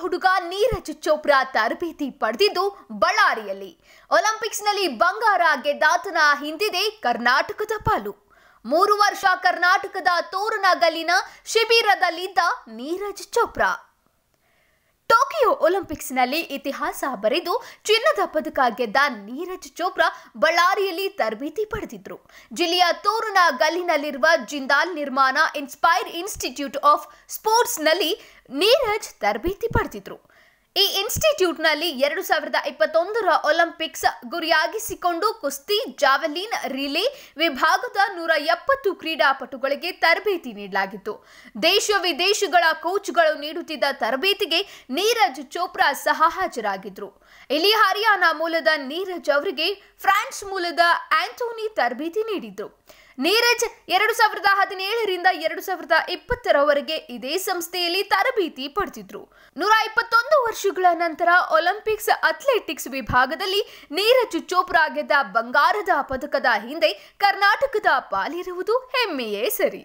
ಹುಡುಗ ನೀರಜ್ ಚೋಪ್ರಾ ತರಬೇತಿ ಪಡೆದಿದ್ದು ಬಳ್ಳಾರಿಯಲ್ಲಿ ಒಲಿಂಪಿಕ್ಸ್ ನಲ್ಲಿ ಬಂಗಾರ ಗೆದ್ದಾತನ ಹಿಂದಿದೆ ಕರ್ನಾಟಕದ ಪಾಲು ಮೂರು ವರ್ಷ ಕರ್ನಾಟಕದ ತೋರಣಗಲ್ಲಿನ ಶಿಬಿರದಲ್ಲಿದ್ದ ನೀರಜ್ ಚೋಪ್ರಾ ಒಲಿಂಪಿಕ್ಸ್ನಲ್ಲಿ ಇತಿಹಾಸ ಬರೆದು ಚಿನ್ನದ ಪದಕ ಗೆದ್ದ ನೀರಜ್ ಚೋಪ್ರಾ ಬಳ್ಳಾರಿಯಲ್ಲಿ ತರಬೇತಿ ಪಡೆದಿದ್ರು ಜಿಲ್ಲೆಯ ತೋರಣ ಗಲ್ಲಿನಲ್ಲಿರುವ ಜಿಂದಾಲ್ ನಿರ್ಮಾಣ ಇನ್ಸ್ಪೈರ್ ಇನ್ಸ್ಟಿಟ್ಯೂಟ್ ಆಫ್ ಸ್ಪೋರ್ಟ್ಸ್ನಲ್ಲಿ ನೀರಜ್ ತರಬೇತಿ ಪಡೆದಿದ್ರು ಈ ಇನ್ಸ್ಟಿಟ್ಯೂಟ್ನಲ್ಲಿ ಎರಡು ಸಾವಿರದ ಇಪ್ಪತ್ತೊಂದರ ಒಲಿಂಪಿಕ್ಸ್ ಗುರಿಯಾಗಿಸಿಕೊಂಡು ಕುಸ್ತಿ ಜಾವೆಲಿನ್ ರಿಲೇ ವಿಭಾಗದ ನೂರ ಎಪ್ಪತ್ತು ಕ್ರೀಡಾಪಟುಗಳಿಗೆ ತರಬೇತಿ ನೀಡಲಾಗಿತ್ತು ದೇಶ ವಿದೇಶಗಳ ಕೋಚ್ಗಳು ನೀಡುತ್ತಿದ್ದ ತರಬೇತಿಗೆ ನೀರಜ್ ಚೋಪ್ರಾ ಸಹ ಹಾಜರಾಗಿದ್ರು ಇಲ್ಲಿ ಹರಿಯಾಣ ಮೂಲದ ನೀರಜ್ ಅವರಿಗೆ ಫ್ರಾನ್ಸ್ ಮೂಲದ ಆಂಟೋನಿ ತರಬೇತಿ ನೀಡಿದ್ರು ನೀರಜ್ ಎರಡು ಸಾವಿರದ ಹದಿನೇಳರಿಂದ ಎರಡು ಸಾವಿರದ ಇಪ್ಪತ್ತರವರೆಗೆ ಇದೇ ಸಂಸ್ಥೆಯಲ್ಲಿ ತರಬೇತಿ ಪಡೆದಿದ್ರು ನೂರ ಇಪ್ಪತ್ತೊಂದು ವರ್ಷಗಳ ನಂತರ ಒಲಿಂಪಿಕ್ಸ್ ಅಥ್ಲೆಟಿಕ್ಸ್ ವಿಭಾಗದಲ್ಲಿ ನೀರಜ್ ಚೋಪ್ರಾ ಗೆದ್ದ ಬಂಗಾರದ ಪದಕದ ಹಿಂದೆ ಕರ್ನಾಟಕದ ಪಾಲಿರುವುದು ಹೆಮ್ಮೆಯೇ ಸರಿ